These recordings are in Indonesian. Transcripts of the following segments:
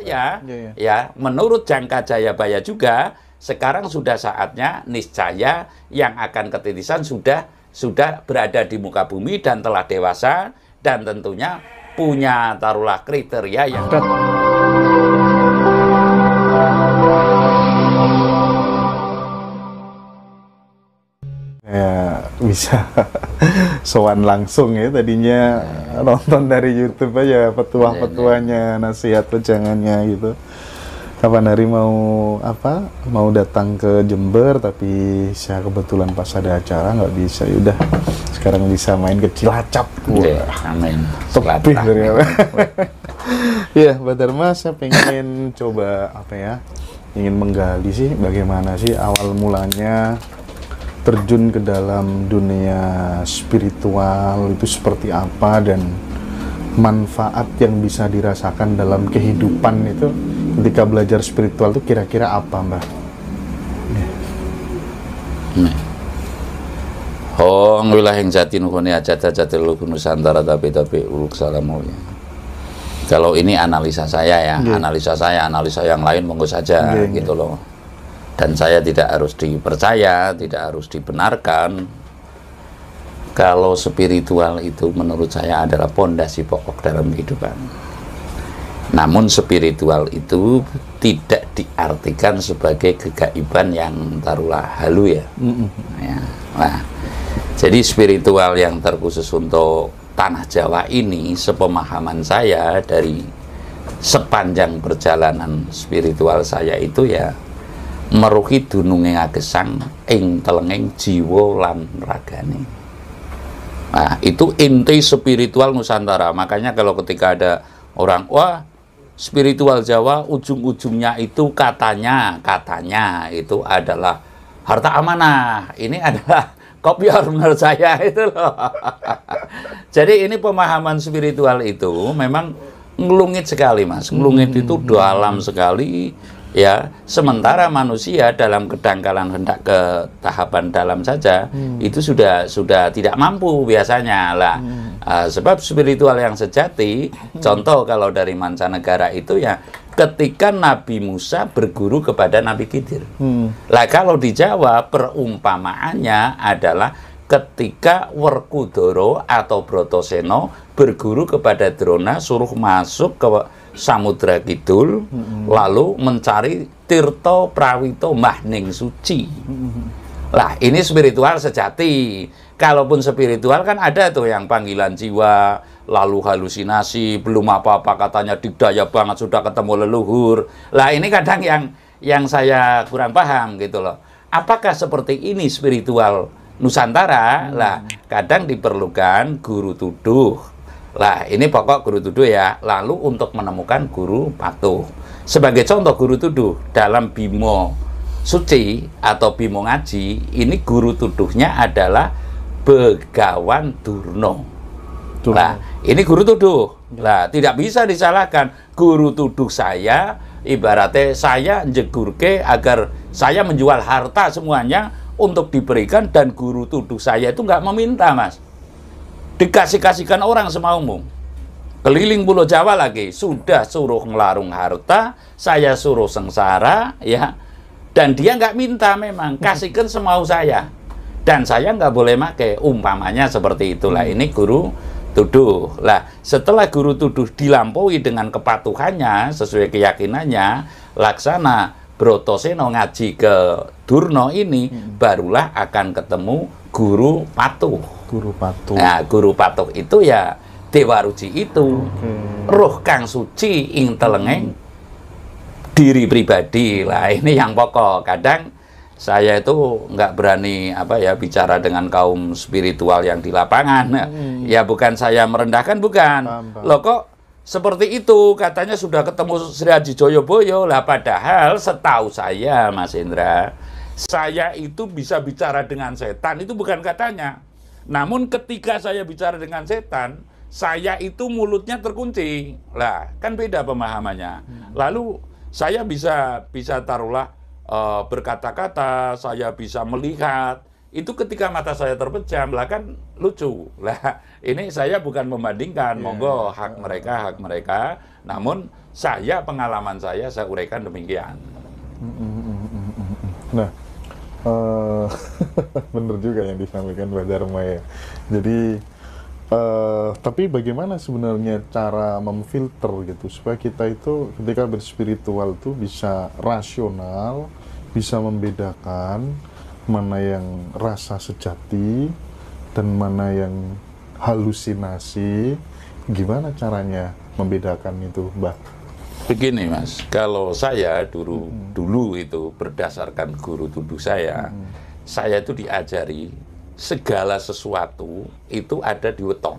Jayabaya, ya, ya. ya menurut jangka Jayabaya juga sekarang sudah saatnya niscaya yang akan ketitisan sudah sudah berada di muka bumi dan telah dewasa dan tentunya punya taruhlah kriteria yang ya bisa sowan langsung ya tadinya yeah. nonton dari YouTube aja petuah-petuahnya iya, iya. nasihat pejangannya gitu kapan hari mau apa mau datang ke Jember tapi saya kebetulan pas ada acara nggak bisa yaudah sekarang bisa main ke Cilacap iya, wah yeah, amin dari ternyata iya Mbak Dharma saya pengen coba apa ya ingin menggali sih bagaimana sih awal mulanya terjun ke dalam dunia spiritual itu seperti apa dan manfaat yang bisa dirasakan dalam kehidupan itu ketika belajar spiritual itu kira-kira apa mbak? Hong oh, wilayah yang jati aja ajata jati nusantara tapi tapi uluk salamulia. Ya. Kalau ini analisa saya ya, analisa saya, analisa yang lain monggo saja gitu loh dan saya tidak harus dipercaya, tidak harus dibenarkan. Kalau spiritual itu menurut saya adalah pondasi pokok dalam kehidupan. Namun spiritual itu tidak diartikan sebagai kegaiban yang taruhlah halu ya. ya. Nah, jadi spiritual yang terkhusus untuk tanah Jawa ini sepemahaman saya dari sepanjang perjalanan spiritual saya itu ya meruhi dununge agesang ing telenging jiwa lan ragane. Nah, itu inti spiritual Nusantara. Makanya kalau ketika ada orang, wah spiritual Jawa ujung-ujungnya itu katanya, katanya itu adalah harta amanah. Ini adalah kopi menurut saya itu loh. Jadi ini pemahaman spiritual itu memang ngelungit sekali mas, ngelungit itu hmm. dalam sekali ya sementara manusia dalam kedangkalan hendak ke tahapan dalam saja hmm. itu sudah sudah tidak mampu biasanya lah hmm. uh, sebab spiritual yang sejati hmm. contoh kalau dari mancanegara itu ya ketika Nabi Musa berguru kepada Nabi Khidir hmm. lah kalau di Jawa perumpamaannya adalah ketika Werkudoro atau Brotoseno berguru kepada Drona suruh masuk ke Samudra Kidul hmm. lalu mencari Tirto Prawito Mahning Suci. Hmm. Lah ini spiritual sejati. Kalaupun spiritual kan ada tuh yang panggilan jiwa, lalu halusinasi, belum apa-apa katanya digdaya banget sudah ketemu leluhur. Lah ini kadang yang yang saya kurang paham gitu loh. Apakah seperti ini spiritual Nusantara? Hmm. Lah kadang diperlukan guru tuduh lah, ini pokok guru tuduh ya. Lalu untuk menemukan guru patuh. Sebagai contoh guru tuduh dalam Bimo Suci atau Bimo Ngaji, ini guru tuduhnya adalah Begawan Durno. Durno. Lah, ini guru tuduh. Ya. Lah, tidak bisa disalahkan. Guru tuduh saya ibaratnya saya jegurke agar saya menjual harta semuanya untuk diberikan dan guru tuduh saya itu nggak meminta, Mas dikasih-kasihkan orang semaumu. Keliling pulau Jawa lagi, sudah suruh ngelarung harta, saya suruh sengsara, ya. Dan dia nggak minta memang, kasihkan semau saya. Dan saya nggak boleh pakai, umpamanya seperti itulah. Hmm. Ini guru tuduh. Lah, setelah guru tuduh dilampaui dengan kepatuhannya sesuai keyakinannya, laksana Broto, Seno ngaji ke Durno ini hmm. barulah akan ketemu guru patuh. Guru patuh. Nah, guru patuh itu ya Dewa Ruci itu. Okay. Roh kang suci ing telengeng hmm. diri pribadi lah ini yang pokok. Kadang saya itu nggak berani apa ya bicara dengan kaum spiritual yang di lapangan. Hmm. Ya bukan saya merendahkan bukan. Paham, kok seperti itu katanya sudah ketemu Sri Haji Joyoboyo lah padahal setahu saya Mas Indra saya itu bisa bicara dengan setan itu bukan katanya. Namun ketika saya bicara dengan setan saya itu mulutnya terkunci. Lah kan beda pemahamannya. Hmm. Lalu saya bisa bisa taruhlah eh, berkata-kata, saya bisa melihat, itu ketika mata saya terpecah lah kan lucu lah ini saya bukan membandingkan yeah. monggo hak mereka hak mereka namun saya pengalaman saya saya uraikan demikian nah uh, bener juga yang disampaikan Pak Dharma ya jadi uh, tapi bagaimana sebenarnya cara memfilter gitu supaya kita itu ketika berspiritual itu bisa rasional bisa membedakan mana yang rasa sejati dan mana yang halusinasi gimana caranya membedakan itu Mbak begini Mas kalau saya dulu hmm. dulu itu berdasarkan guru tubuh saya hmm. saya itu diajari segala sesuatu itu ada di weton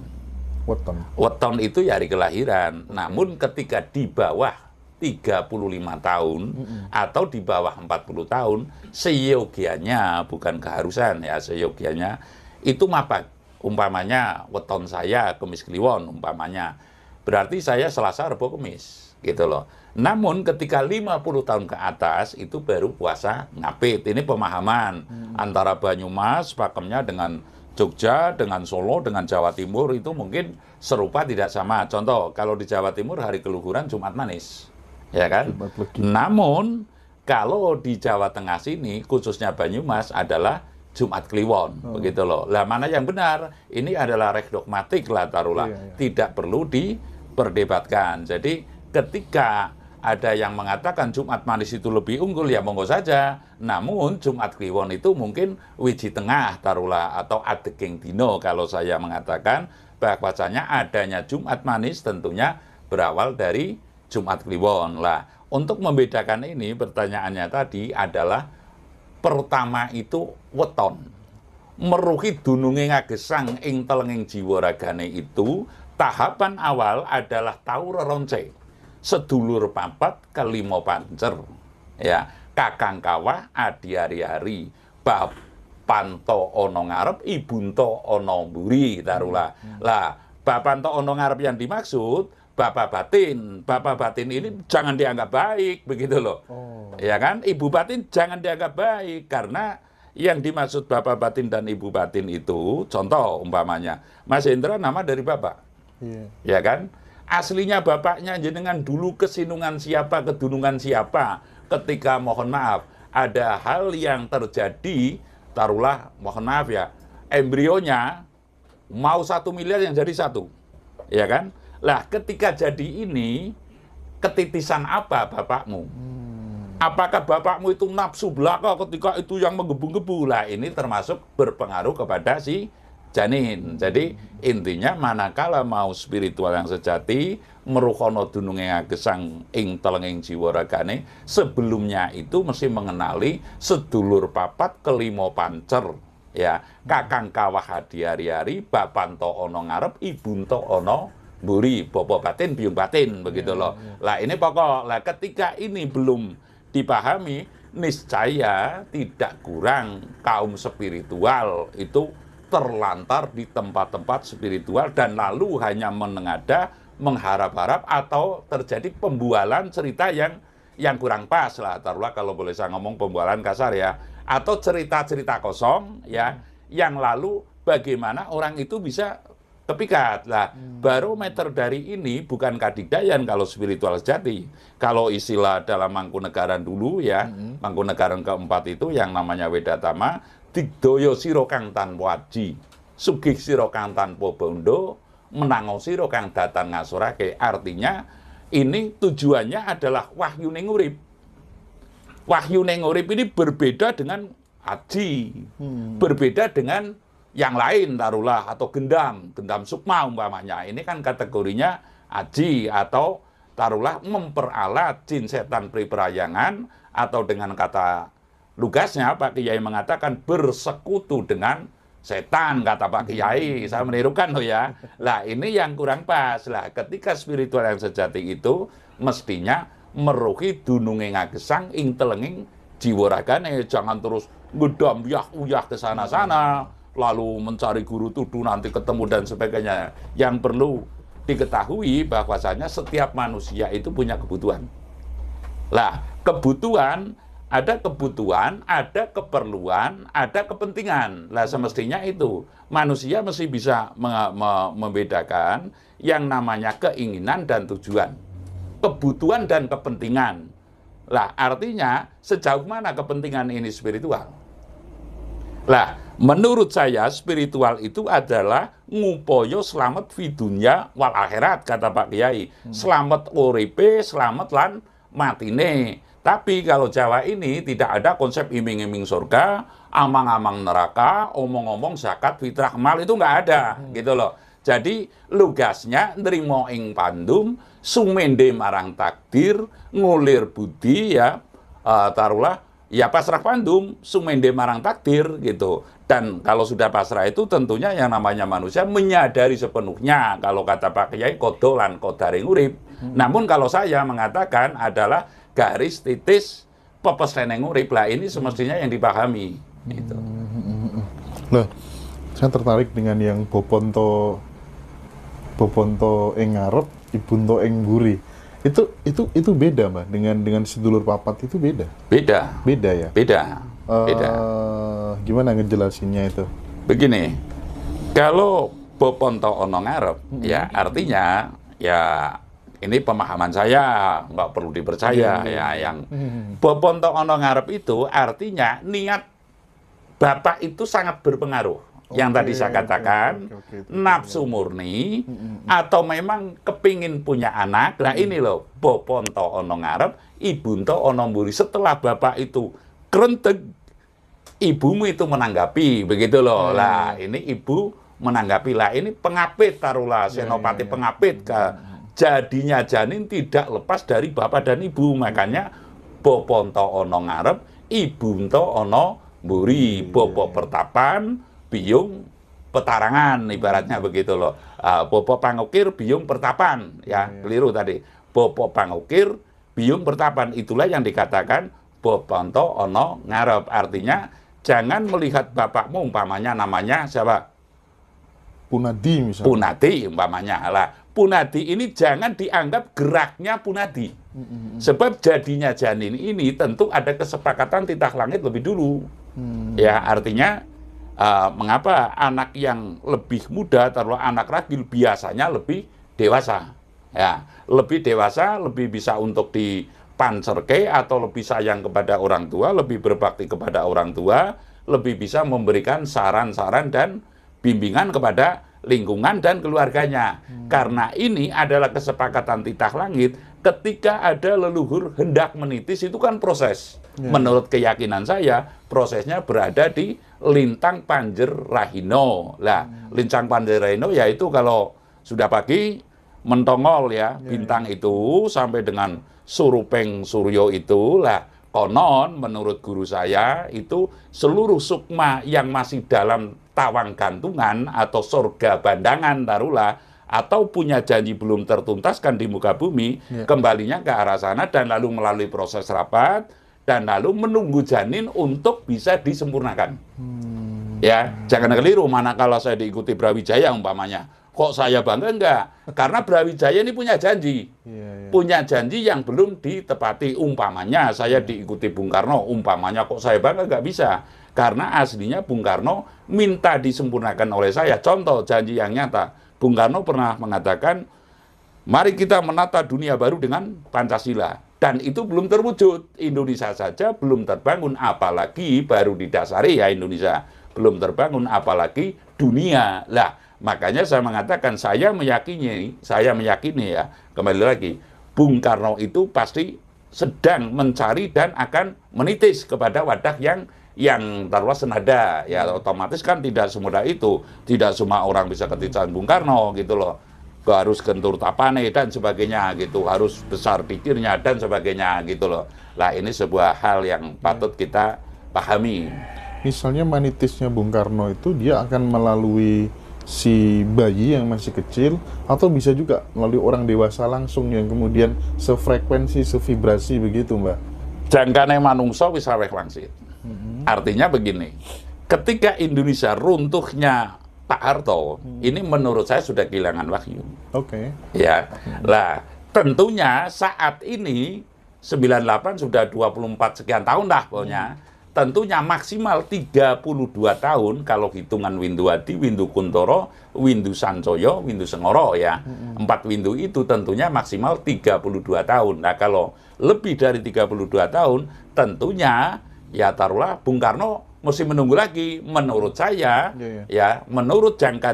weton weton itu ya hari kelahiran namun ketika di bawah 35 tahun mm -hmm. atau di bawah 40 tahun seyogianya bukan keharusan ya seyogianya itu mapan umpamanya weton saya kemis kliwon umpamanya berarti saya selasa rebo kemis gitu loh namun ketika 50 tahun ke atas itu baru puasa ngapit ini pemahaman hmm. antara Banyumas pakemnya dengan Jogja dengan Solo dengan Jawa Timur itu mungkin serupa tidak sama. Contoh kalau di Jawa Timur hari keluhuran Jumat manis ya kan? Namun kalau di Jawa Tengah sini khususnya Banyumas adalah Jumat Kliwon, oh. begitu loh. Lah mana yang benar? Ini adalah rek dogmatik lah tarulah, iya, iya. tidak perlu diperdebatkan. Jadi ketika ada yang mengatakan Jumat Manis itu lebih unggul ya monggo saja. Namun Jumat Kliwon itu mungkin wiji tengah tarulah atau adeking dino kalau saya mengatakan bahwasanya adanya Jumat Manis tentunya berawal dari Jumat Kliwon. Lah, untuk membedakan ini pertanyaannya tadi adalah pertama itu weton. Meruhi dununge ngagesang ing telenging jiwa ragane itu tahapan awal adalah taur ronce. Sedulur papat kelima pancer. Ya, kakang kawah adi hari-hari. Bab panto ono ngarep, ibunto ono buri tarula. Hmm. Lah, bapanto ono ngarep yang dimaksud bapak batin. Bapak batin ini hmm. jangan dianggap baik begitu loh. Oh. Ya kan? Ibu batin jangan dianggap baik karena yang dimaksud bapak batin dan ibu batin itu contoh umpamanya Mas Indra nama dari bapak. Yeah. Ya kan? Aslinya bapaknya jenengan dulu kesinungan siapa, kedunungan siapa ketika mohon maaf ada hal yang terjadi taruhlah mohon maaf ya embrionya mau satu miliar yang jadi satu ya kan lah ketika jadi ini, ketitisan apa bapakmu? Hmm. Apakah bapakmu itu nafsu belaka ketika itu yang menggebu-gebu? Lah ini termasuk berpengaruh kepada si janin. Jadi intinya manakala mau spiritual yang sejati, merukono dunungnya gesang ing telenging jiwa ragane, sebelumnya itu mesti mengenali sedulur papat kelima pancer. Ya, kakang kawah hadi hari bapak to ono ngarep, ibu to ono buri bobo batin biung batin begitu iya, loh. Iya. Lah ini pokok. Lah ketika ini belum dipahami niscaya tidak kurang kaum spiritual itu terlantar di tempat-tempat spiritual dan lalu hanya menengada mengharap-harap atau terjadi pembualan cerita yang yang kurang pas lah taruhlah kalau boleh saya ngomong pembualan kasar ya atau cerita-cerita kosong ya hmm. yang lalu bagaimana orang itu bisa kepikat. Nah, hmm. barometer dari ini bukan kadidayan kalau spiritual sejati. Kalau istilah dalam Mangkunegaran dulu ya, hmm. Mangkunegaran keempat itu yang namanya Wedatama, digdoyo siro kang tanpa aji, sugih siro kang tanpa bondo, menango siro kang datan ngasurake. Artinya ini tujuannya adalah wahyu ning urip. Wahyu urip ini berbeda dengan aji, hmm. berbeda dengan yang lain taruhlah atau gendam, gendam sukma umpamanya. Ini kan kategorinya aji atau taruhlah memperalat jin setan priperayangan atau dengan kata lugasnya Pak Kiai mengatakan bersekutu dengan setan kata Pak Kiai. Saya menirukan loh ya. Lah ini yang kurang pas. Lah ketika spiritual yang sejati itu mestinya meruhi dununge ngagesang ing telenging jiwa ragane jangan terus gedam yah uyah ke sana-sana lalu mencari guru tuduh nanti ketemu dan sebagainya. Yang perlu diketahui bahwasanya setiap manusia itu punya kebutuhan. Lah, kebutuhan ada kebutuhan, ada keperluan, ada kepentingan. Lah semestinya itu manusia mesti bisa membedakan yang namanya keinginan dan tujuan. Kebutuhan dan kepentingan. Lah artinya sejauh mana kepentingan ini spiritual? Lah Menurut saya spiritual itu adalah ngupoyo selamat vidunya wal akhirat kata Pak Kiai. Hmm. Selamat uripe, selamat lan matine. Tapi kalau Jawa ini tidak ada konsep iming-iming surga, amang-amang neraka, omong-omong zakat, fitrah, mal itu nggak ada hmm. gitu loh. Jadi lugasnya nerimo ing pandum, sumende marang takdir, ngulir budi ya, uh, eh, tarulah ya pasrah pandum, sumende marang takdir gitu. Dan kalau sudah pasrah itu tentunya yang namanya manusia menyadari sepenuhnya kalau kata Pak Kiai kodolan kodaring urip. Hmm. Namun kalau saya mengatakan adalah garis titis pepes neneng urip lah ini hmm. semestinya yang dipahami. Hmm. Gitu. Loh, saya tertarik dengan yang Boponto Boponto ing ngarep, Ibunto ing Itu itu itu beda, Mbak, dengan dengan sedulur papat itu beda. Beda. Beda ya. Beda uh, Gimana ngejelasinnya itu? Begini, kalau Boponto Ono Ngarep, hmm. ya artinya ya ini pemahaman saya nggak perlu dipercaya hmm. ya iya. yang hmm. Boponto Ono Ngarep itu artinya niat bapak itu sangat berpengaruh yang okay, tadi saya katakan okay, okay, okay, nafsu murni atau memang kepingin punya anak. Nah mm ini loh, boponto ono ngarep, ibunto ono Muri. Setelah bapak itu kerentek ibumu itu menanggapi begitu loh hmm. lah ini ibu menanggapi lah ini pengapit taruhlah iya, senopati iya, iya. pengapit ke hmm, hmm. jadinya janin tidak lepas dari bapak dan ibu hmm. makanya boponto ono ngarep ibunto ono buri bopo pertapan biung petarangan ibaratnya begitu loh uh, ah, bopo pangukir biung pertapan ya keliru tadi bopo pangukir biung pertapan itulah yang dikatakan Bobonto ono ngarep. Artinya jangan melihat bapakmu umpamanya namanya siapa? Punadi misalnya. Punadi umpamanya. Lah, Punadi ini jangan dianggap geraknya Punadi. Sebab jadinya janin ini tentu ada kesepakatan titah langit lebih dulu. hmm. Ya, artinya uh, mengapa anak yang lebih muda terlalu anak ragil biasanya lebih dewasa. Ya, lebih dewasa, lebih bisa untuk di pancerke atau lebih sayang kepada orang tua, lebih berbakti kepada orang tua, lebih bisa memberikan saran-saran dan bimbingan kepada lingkungan dan keluarganya. Hmm. Karena ini adalah kesepakatan titah langit ketika ada leluhur hendak menitis itu kan proses. Hmm. Menurut keyakinan saya, prosesnya berada di lintang panjer rahino. Lah, hmm. lintang panjer rahino yaitu kalau sudah pagi mentongol ya, ya bintang ya. itu sampai dengan Surupeng Suryo itulah konon menurut guru saya itu seluruh sukma yang masih dalam tawang gantungan atau surga bandangan tarulah atau punya janji belum tertuntaskan di muka bumi ya. kembalinya ke arah sana dan lalu melalui proses rapat dan lalu menunggu janin untuk bisa disempurnakan. Hmm. Ya, jangan keliru mana kalau saya diikuti Brawijaya umpamanya Kok saya bangga enggak? Karena Brawijaya ini punya janji. Yeah, yeah. Punya janji yang belum ditepati. Umpamanya saya iya. diikuti Bung Karno, umpamanya kok saya bangga enggak bisa. Karena aslinya Bung Karno minta disempurnakan oleh saya. Contoh janji yang nyata. Bung Karno pernah mengatakan, mari kita menata dunia baru dengan Pancasila. Dan itu belum terwujud. Indonesia saja belum terbangun, apalagi baru didasari ya Indonesia. Belum terbangun, apalagi dunia. Lah, Makanya saya mengatakan saya meyakini, saya meyakini ya, kembali lagi, Bung Karno itu pasti sedang mencari dan akan menitis kepada wadah yang yang terluas senada ya otomatis kan tidak semudah itu tidak semua orang bisa ketitisan Bung Karno gitu loh harus kentur tapane dan sebagainya gitu harus besar pikirnya dan sebagainya gitu loh lah ini sebuah hal yang ya. patut kita pahami misalnya manitisnya Bung Karno itu dia akan melalui si bayi yang masih kecil atau bisa juga melalui orang dewasa langsung yang kemudian sefrekuensi sevibrasi begitu mbak jangkane manungso bisa weh langsit mm-hmm. artinya begini ketika Indonesia runtuhnya Pak Harto mm-hmm. ini menurut saya sudah kehilangan wahyu oke okay. ya mm-hmm. lah mm-hmm. tentunya saat ini 98 sudah 24 sekian tahun dah pokoknya hmm tentunya maksimal 32 tahun kalau hitungan Windu Adi, Windu Kuntoro, Windu Sancoyo, Windu Sengoro ya. Empat Windu itu tentunya maksimal 32 tahun. Nah, kalau lebih dari 32 tahun tentunya ya taruhlah Bung Karno mesti menunggu lagi menurut saya ya, ya. ya menurut jangka